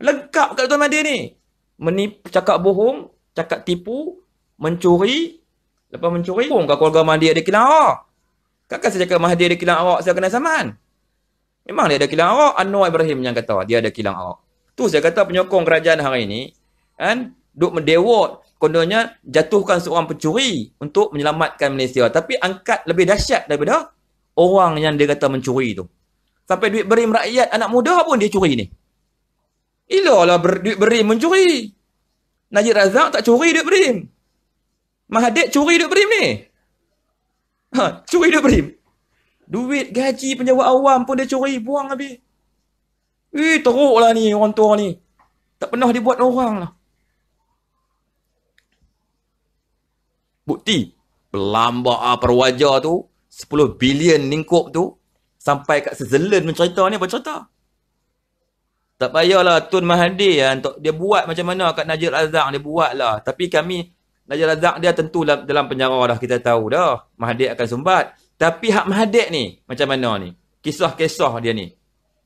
Lengkap kat Tuan Mahathir ni. Menipu, cakap bohong, cakap tipu, mencuri. Lepas mencuri, bohong kat keluarga Mahathir ada kilang awak. Kakak saya cakap Mahathir ada kilang awak, saya kena saman. Memang dia ada kilang awak. Anwar Ibrahim yang kata dia ada kilang awak. Tu saya kata penyokong kerajaan hari ini, kan, duk mendewot kononnya jatuhkan seorang pencuri untuk menyelamatkan Malaysia. Tapi angkat lebih dahsyat daripada orang yang dia kata mencuri tu. Sampai duit beri rakyat anak muda pun dia curi ni. Ilahlah ber, duit berim mencuri. Najib Razak tak curi duit berim. Mahathir curi duit berim ni. Ha, curi duit berim. Duit gaji penjawat awam pun dia curi buang habis. Eh, teruklah ni orang tua ni. Tak pernah dibuat orang lah. Bukti. Pelambak ah, perwajah tu. 10 bilion ningkup tu. Sampai kat Switzerland mencerita ni apa cerita? Tak payahlah Tun Mahathir ya, untuk dia buat macam mana kat Najib Razak dia buat lah. Tapi kami Najib Razak dia tentu dalam penjara dah kita tahu dah. Mahathir akan sumbat. Tapi hak Mahathir ni macam mana ni? Kisah-kisah dia ni.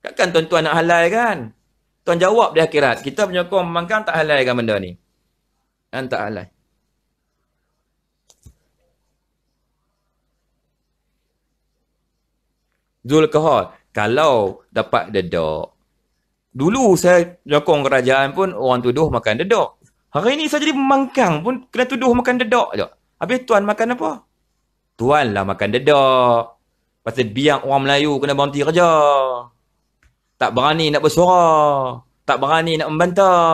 Takkan tuan-tuan nak halai kan? Tuan jawab dia akhirat. Kita penyokong memangkan tak halai kan benda ni? Kan tak halai. Zulkahal. Kalau dapat dedak. Dulu saya jokong kerajaan pun orang tuduh makan dedok. Hari ini saya jadi memangkang pun kena tuduh makan dedok. je. Habis tuan makan apa? Tuan lah makan dedok. Pasal biar orang Melayu kena berhenti kerja. Tak berani nak bersuara. Tak berani nak membantah.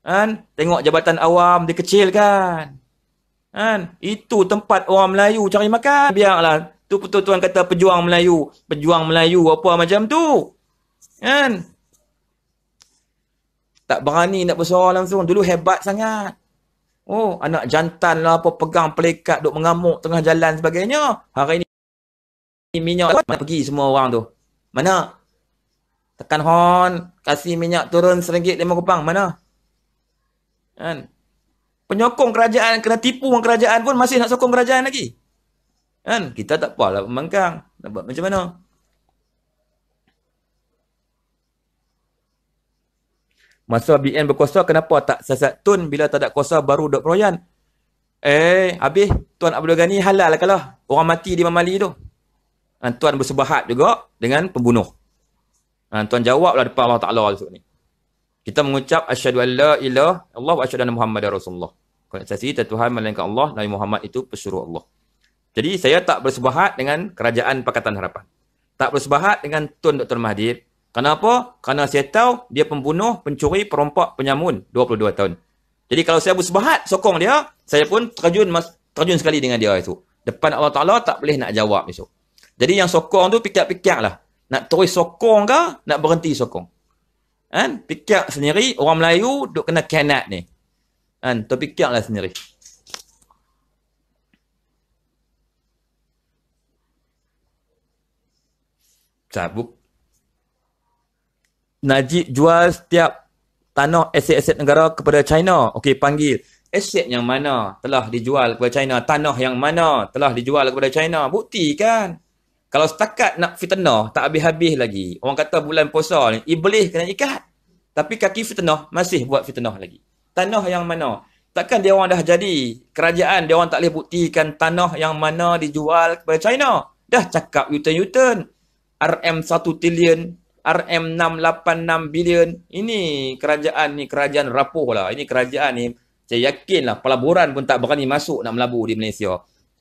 Kan? Tengok jabatan awam dikecilkan. kecilkan. Kan? Itu tempat orang Melayu cari makan. Biarlah. Tu betul tuan kata pejuang Melayu. Pejuang Melayu apa macam tu. Kan? tak berani nak bersuara langsung. Dulu hebat sangat. Oh, anak jantan lah apa pegang pelikat duk mengamuk tengah jalan sebagainya. Hari ni minyak lah. mana pergi semua orang tu? Mana? Tekan horn, kasih minyak turun seringgit lima kupang. Mana? Kan? Penyokong kerajaan kena tipu orang kerajaan pun masih nak sokong kerajaan lagi. Kan? Kita tak apalah pembangkang. Nak buat macam mana? Masa BN berkuasa, kenapa tak siasat tun bila tak ada kuasa baru duduk peroyan? Eh, habis Tuan Abdul Ghani halal lah kalau orang mati di Mamali tu. Dan ha, Tuan bersebahat juga dengan pembunuh. Dan ha, Tuan jawablah depan Allah Ta'ala ni. Kita mengucap asyhadu an la Allah wa asyhadu anna Muhammad Rasulullah. Konsesi Tuhan melainkan Allah, Nabi Muhammad itu pesuruh Allah. Jadi saya tak bersebahat dengan kerajaan Pakatan Harapan. Tak bersebahat dengan tuan Dr. Mahathir, Kenapa? Kerana saya tahu dia pembunuh, pencuri, perompak, penyamun 22 tahun. Jadi kalau saya Abu Subhat sokong dia, saya pun terjun terjun sekali dengan dia itu. Depan Allah Ta'ala tak boleh nak jawab itu. Jadi yang sokong tu pikir-pikir lah. Nak terus sokong ke, nak berhenti sokong. Kan? Pikir sendiri, orang Melayu duk kena kenat ni. Kan? Tu pikir lah sendiri. Sabuk. Najib jual setiap tanah aset-aset negara kepada China. Okey, panggil. Aset yang mana telah dijual kepada China? Tanah yang mana telah dijual kepada China? Buktikan. Kalau setakat nak fitnah, tak habis-habis lagi. Orang kata bulan puasa ni, iblis kena ikat. Tapi kaki fitnah masih buat fitnah lagi. Tanah yang mana? Takkan dia orang dah jadi kerajaan, dia orang tak boleh buktikan tanah yang mana dijual kepada China? Dah cakap u turn rm 1 trilion. RM686 bilion. Ini kerajaan ni kerajaan rapuh lah. Ini kerajaan ni saya yakin lah pelaburan pun tak berani masuk nak melabur di Malaysia.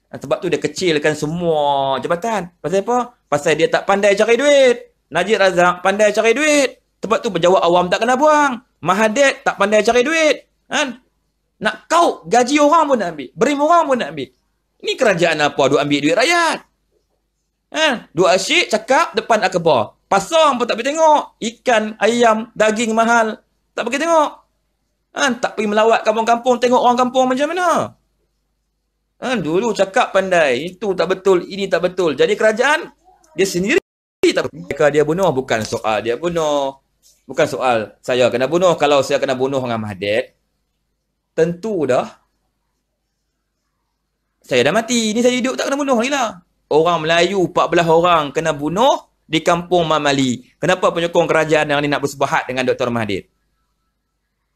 Sebab tu dia kecilkan semua jabatan. Pasal apa? Pasal dia tak pandai cari duit. Najib Razak pandai cari duit. Sebab tu berjawab awam tak kena buang. Mahathir tak pandai cari duit. Kan? Nak kau gaji orang pun nak ambil. Berim orang pun nak ambil. Ini kerajaan apa? dua ambil duit rakyat. Ha? Kan? Dua asyik cakap depan akhbar. Pasang pun tak pergi tengok. Ikan, ayam, daging mahal. Tak pergi tengok. Ha, tak pergi melawat kampung-kampung. Tengok orang kampung macam mana. Ha, dulu cakap pandai. Itu tak betul. Ini tak betul. Jadi kerajaan, dia sendiri tak Mereka dia bunuh. Bukan soal dia bunuh. Bukan soal saya kena bunuh. Kalau saya kena bunuh dengan Mahdad, tentu dah saya dah mati. Ini saya hidup tak kena bunuh lagi lah. Orang Melayu 14 orang kena bunuh di kampung Mamali. Kenapa penyokong kerajaan yang ini nak bersubahat dengan Dr. Mahathir?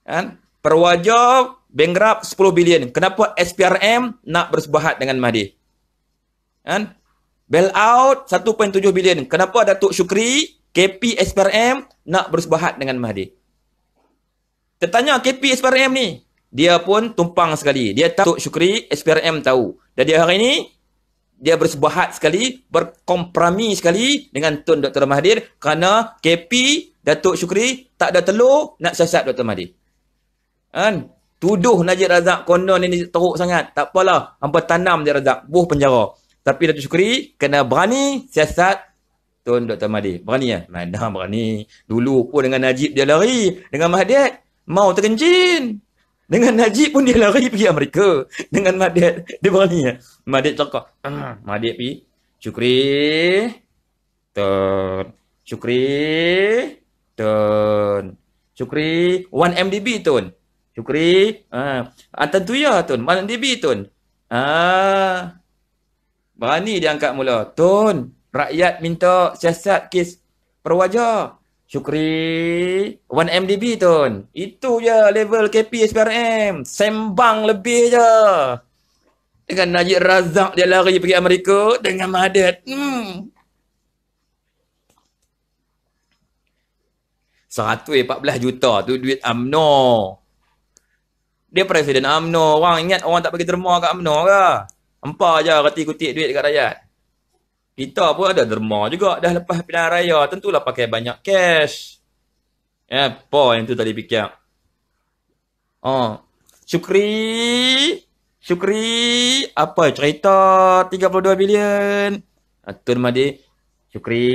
Kan? Perwaja bankrap 10 bilion. Kenapa SPRM nak bersubahat dengan Mahathir? Kan? Bailout 1.7 bilion. Kenapa Datuk Syukri, KP SPRM nak bersubahat dengan Mahathir? Tertanya KP SPRM ni. Dia pun tumpang sekali. Dia tahu Datuk Syukri SPRM tahu. Dan dia hari ini dia bersebahat sekali, berkompromi sekali dengan Tun Dr. Mahathir kerana KP, Datuk Syukri tak ada telur nak siasat Dr. Mahathir. Kan? Tuduh Najib Razak konon ini teruk sangat. Tak apalah. Hampa tanam Najib Razak. Buh penjara. Tapi Datuk Syukri kena berani siasat Tun Dr. Mahathir. Berani ya? Mana berani? Dulu pun dengan Najib dia lari. Dengan Mahathir, mau terkencin. Dengan Najib pun dia lari pergi Amerika. Dengan Madiat, dia berani ya. Madiat cakap. Ah, Madiat pergi. Syukri. Turn. Syukri. Turn. Syukri. 1 MDB tun. Syukri. Ah. Atan tu ya tun. 1 MDB tun. Ah. Berani dia angkat mula. Tun. Rakyat minta siasat kes perwajah. Syukri 1MDB tun Itu je level KP SPRM Sembang lebih je Dengan Najib Razak dia lari pergi Amerika Dengan Mahathir hmm. 114 juta tu duit UMNO Dia presiden UMNO Orang ingat orang tak pergi terma kat UMNO ke? Empah je reti kutip duit kat rakyat kita pun ada derma juga dah lepas pilihan raya tentulah pakai banyak cash ya apa yang tu tadi fikir oh syukri syukri apa cerita 32 bilion Tun Madi ha, syukri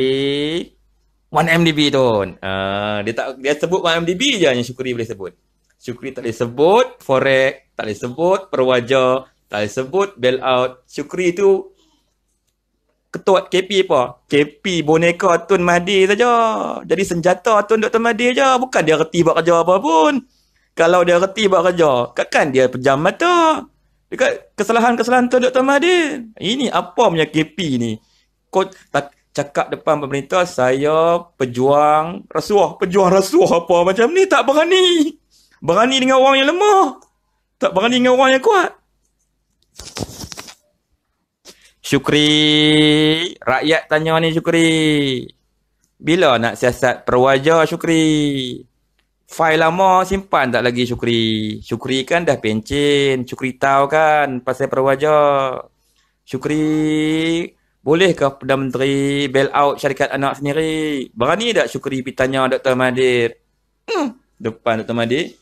1MDB tu uh, dia tak dia sebut 1MDB je yang syukri boleh sebut syukri tak boleh sebut forex tak boleh sebut perwaja tak boleh sebut bailout syukri tu ketua KP apa? KP boneka Tun Mahdi saja. Jadi senjata Tun Dr. Mahdi saja. Bukan dia reti buat kerja apa pun. Kalau dia reti buat kerja, kan dia pejam mata. Dekat kesalahan-kesalahan Tun Dr. Mahdi. Ini apa punya KP ni? Kau tak cakap depan pemerintah, saya pejuang rasuah. Pejuang rasuah apa macam ni? Tak berani. Berani dengan orang yang lemah. Tak berani dengan orang yang kuat. Syukri. Rakyat tanya ni Syukri. Bila nak siasat perwajah Syukri? File lama simpan tak lagi Syukri? Syukri kan dah pencin. Syukri tahu kan pasal perwajah. Syukri. Bolehkah Perdana Menteri bail out syarikat anak sendiri? Berani tak Syukri pergi tanya Dr. Mahathir? Hmm. Depan Dr. Mahathir.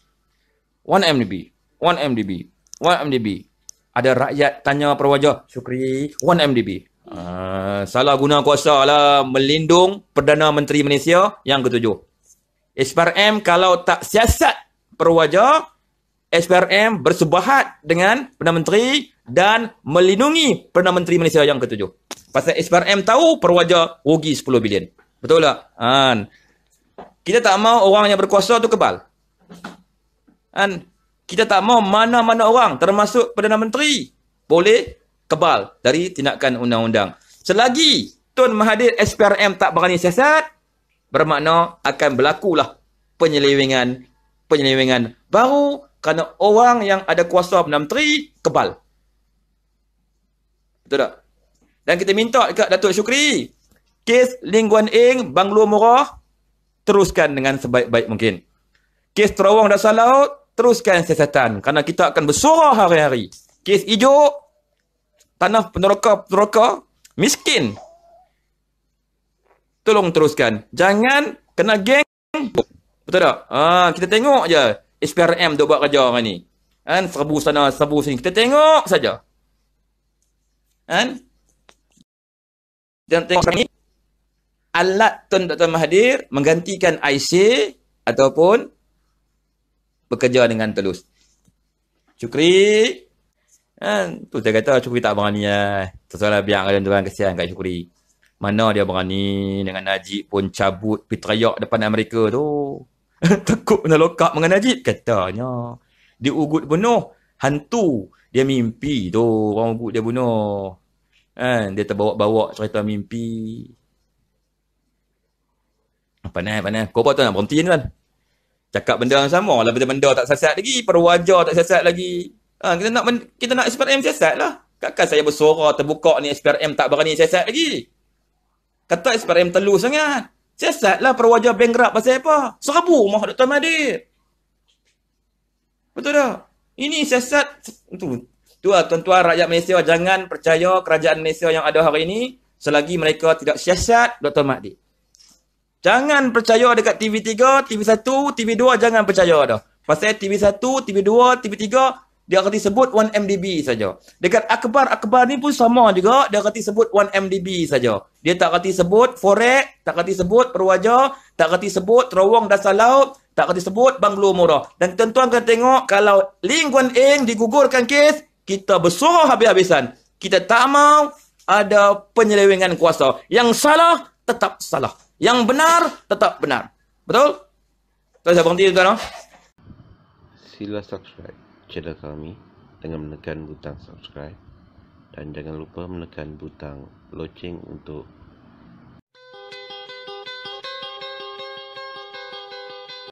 1 MDB. 1 MDB. 1 MDB ada rakyat tanya perwajah Syukri 1MDB uh, ah, salah guna kuasa lah melindung Perdana Menteri Malaysia yang ketujuh SPRM kalau tak siasat perwajah SPRM bersebahat dengan Perdana Menteri dan melindungi Perdana Menteri Malaysia yang ketujuh pasal SPRM tahu perwajah rugi 10 bilion betul tak? Uh, kita tak mau orang yang berkuasa tu kebal kan kita tak mau mana-mana orang termasuk Perdana Menteri boleh kebal dari tindakan undang-undang. Selagi Tun Mahathir SPRM tak berani siasat, bermakna akan berlakulah penyelewengan penyelewengan baru kerana orang yang ada kuasa Perdana Menteri kebal. Betul tak? Dan kita minta dekat Datuk Syukri, kes Ling Guan Eng, Banglo Murah, teruskan dengan sebaik-baik mungkin. Kes Terowong Dasar Laut, teruskan siasatan kerana kita akan bersuara hari-hari. Kes hijau, tanah peneroka-peneroka, miskin. Tolong teruskan. Jangan kena geng. Betul tak? Ha, kita tengok je. SPRM duk buat kerja orang ni. Kan? Serbu sana, serbu sini. Kita tengok saja. Kan? Dan tengok ni. Alat Tuan Dr. Mahathir menggantikan IC ataupun bekerja dengan telus. Syukri. Kan? Tu saya kata Syukri tak berani lah. Eh. Tersalah biar kalian tuan kesian kat Syukri. Mana dia berani dengan Najib pun cabut pitrayak depan Amerika tu. tekuk nak lokak dengan Najib katanya. Dia ugut bunuh hantu. Dia mimpi tu orang ugut dia bunuh. Kan? Dia terbawa-bawa cerita mimpi. Panas, panas. Kau apa tu nak berhenti ni kan? cakap benda yang sama lah benda benda tak sesat lagi perwajah tak sesat lagi ha, kita nak kita nak SPRM sesat lah kakak saya bersuara terbuka ni SPRM tak berani sesat lagi kata SPRM telu sangat sesat lah perwajah bankrupt pasal apa serabu rumah Dr. Mahathir betul tak ini sesat tu lah tuan-tuan rakyat Malaysia jangan percaya kerajaan Malaysia yang ada hari ini selagi mereka tidak sesat Dr. Mahathir Jangan percaya dekat TV3, TV1, TV2 jangan percaya dah. Pasal TV1, TV2, TV3 dia kata disebut 1 MDB saja. Dekat akbar akbar ni pun sama juga dia kata disebut 1 MDB saja. Dia tak kata disebut forex, tak kata disebut perwaja, tak kata disebut terowong dasar laut, tak kata disebut banglo murah. Dan tuan-tuan akan tengok kalau Ling Guan Eng digugurkan kes, kita bersuruh habis-habisan. Kita tak mau ada penyelewengan kuasa. Yang salah tetap salah. Yang benar tetap benar. Betul? Tuan saya berhenti tuan. Sila subscribe channel kami dengan menekan butang subscribe dan jangan lupa menekan butang loceng untuk